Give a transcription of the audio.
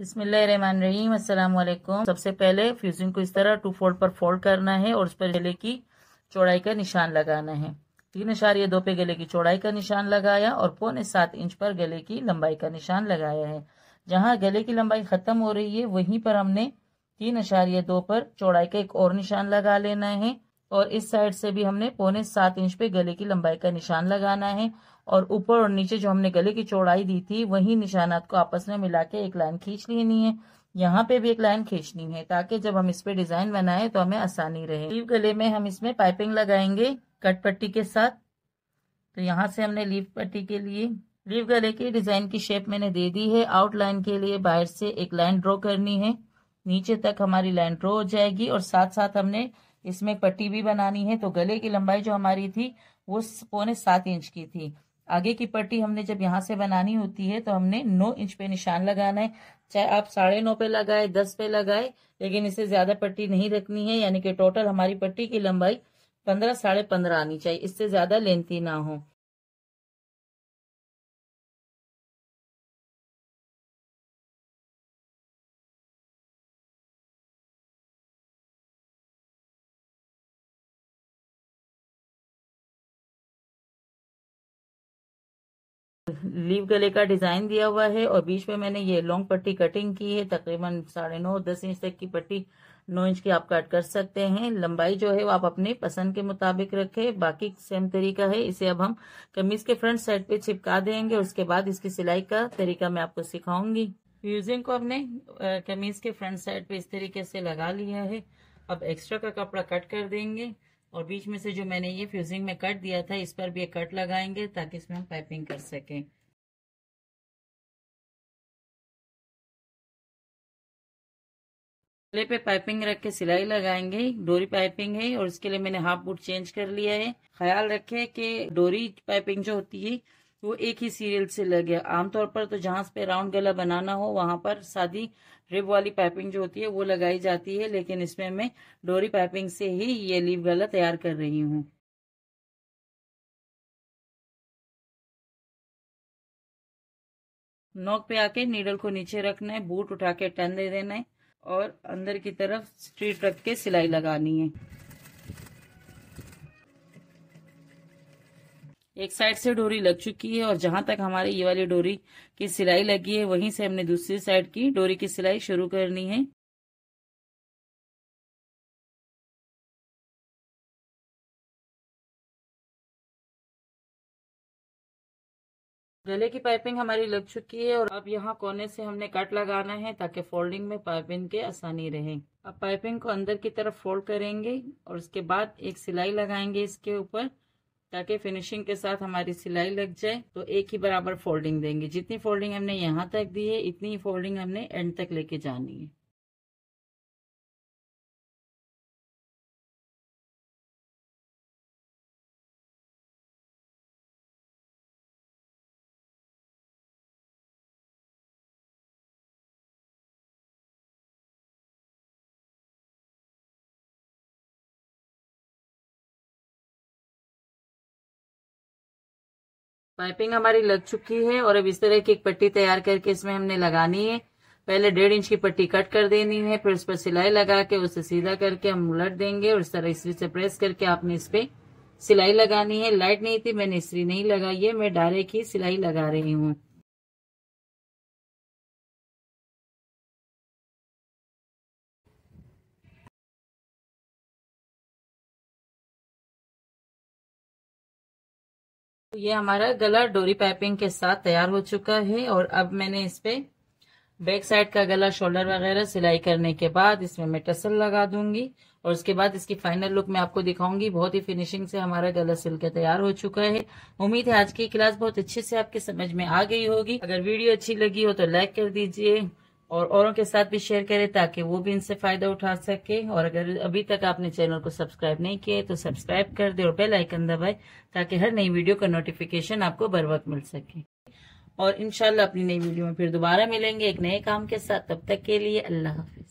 रहीम असलकुम सबसे पहले फ्यूजिंग को इस तरह टू फोल्ड पर फोल्ड करना है और उस पर गले की चौड़ाई का निशान लगाना है तीन इशारे दो पे गले की चौड़ाई का निशान लगाया और पौने सात इंच पर गले की लंबाई का निशान लगाया है जहां गले की लंबाई खत्म हो रही है वहीं पर हमने तीन इशारे दो पर चौड़ाई का एक और निशान लगा लेना है और इस साइड से भी हमने पौने सात इंच पे गले की लंबाई का निशान लगाना है और ऊपर और नीचे जो हमने गले की चौड़ाई दी थी वही निशानात को आपस में मिला के एक लाइन खींच लेनी है यहाँ पे भी एक लाइन खींचनी है ताकि जब हम इस पे डिजाइन बनाए तो हमें आसानी रहे गले में हम इसमें पाइपिंग लगाएंगे कट पट्टी के साथ तो यहाँ से हमने लीव पट्टी के लिए लीव गले की डिजाइन की शेप मैंने दे दी है आउट लाइन के लिए बाहर से एक लाइन ड्रॉ करनी है नीचे तक हमारी लाइन ड्रॉ हो जाएगी और साथ साथ हमने इसमें पट्टी भी बनानी है तो गले की लंबाई जो हमारी थी वो पौने सात इंच की थी आगे की पट्टी हमने जब यहाँ से बनानी होती है तो हमने नौ इंच पे निशान लगाना है चाहे आप साढ़े नौ पे लगाए दस पे लगाए लेकिन इससे ज्यादा पट्टी नहीं रखनी है यानी कि टोटल हमारी पट्टी की लंबाई पंद्रह साढ़े पंद्रह आनी चाहिए इससे ज्यादा लेंथी ना हो लीव गले का डिजाइन दिया हुआ है और बीच में मैंने ये लॉन्ग पट्टी कटिंग की है तकरीबन साढ़े नौ दस इंच तक की पट्टी नौ इंच की आप कट कर सकते हैं लंबाई जो है वो आप अपने पसंद के मुताबिक रखें बाकी सेम तरीका है इसे अब हम कमीज के फ्रंट साइड पे चिपका देंगे उसके बाद इसकी सिलाई का तरीका मैं आपको सिखाऊंगी फ्यूजिंग को हमने कमीज के फ्रंट साइड पे इस तरीके से लगा लिया है अब एक्स्ट्रा का कपड़ा कट कर देंगे और बीच में से जो मैंने ये फ्यूजिंग में कट दिया था इस पर भी एक कट लगाएंगे ताकि इसमें हम पाइपिंग कर सकें गले पे पाइपिंग रख के सिलाई लगाएंगे डोरी पाइपिंग है और इसके लिए मैंने हाफ बूट चेंज कर लिया है ख्याल रखें कि डोरी पाइपिंग जो होती है वो एक ही सीरियल से लग गया आमतौर पर तो जहां पे राउंड गला बनाना हो वहां पर सादी रिब वाली पाइपिंग जो होती है वो लगाई जाती है लेकिन इसमें मैं डोरी पाइपिंग से ही ये लीव गला तैयार कर रही हूँ नोक पे आके नीडल को नीचे रखना है बूट उठा के टन दे देना है और अंदर की तरफ स्ट्रीट रख के सिलाई लगानी है एक साइड से डोरी लग चुकी है और जहां तक हमारी ये वाली डोरी की सिलाई लगी है वहीं से हमने दूसरी साइड की डोरी की सिलाई शुरू करनी है गले की पाइपिंग हमारी लग चुकी है और अब यहाँ कोने से हमने कट लगाना है ताकि फोल्डिंग में पाइपिंग के आसानी रहे अब पाइपिंग को अंदर की तरफ फोल्ड करेंगे और उसके बाद एक सिलाई लगाएंगे इसके ऊपर ताकि फिनिशिंग के साथ हमारी सिलाई लग जाए तो एक ही बराबर फोल्डिंग देंगे जितनी फोल्डिंग हमने यहाँ तक दी है इतनी ही फोल्डिंग हमने एंड तक लेके जानी है पाइपिंग हमारी लग चुकी है और अब इस तरह की एक पट्टी तैयार करके इसमें हमने लगानी है पहले डेढ़ इंच की पट्टी कट कर देनी है फिर उस पर सिलाई लगा के उसे सीधा करके हम उलट देंगे और इस तरह इसी से प्रेस करके आपने इस पर सिलाई लगानी है लाइट नहीं थी मैंने इसी नहीं लगाई है मैं डायरेक्ट ही सिलाई लगा रही हूँ तो ये हमारा गला डोरी पाइपिंग के साथ तैयार हो चुका है और अब मैंने इस पे बैक साइड का गला शोल्डर वगैरह सिलाई करने के बाद इसमें मैं टसल लगा दूंगी और उसके बाद इसकी फाइनल लुक मैं आपको दिखाऊंगी बहुत ही फिनिशिंग से हमारा गला सिल के तैयार हो चुका है उम्मीद है आज की क्लास बहुत अच्छे से आपके समझ में आ गई होगी अगर वीडियो अच्छी लगी हो तो लाइक कर दीजिए और औरों के साथ भी शेयर करें ताकि वो भी इनसे फ़ायदा उठा सके और अगर अभी तक आपने चैनल को सब्सक्राइब नहीं किया तो सब्सक्राइब कर दे और बेल आइकन दबाए ताकि हर नई वीडियो का नोटिफिकेशन आपको बर वक्त मिल सके और इनशाला अपनी नई वीडियो में फिर दोबारा मिलेंगे एक नए काम के साथ तब तक के लिए अल्लाह हाफिज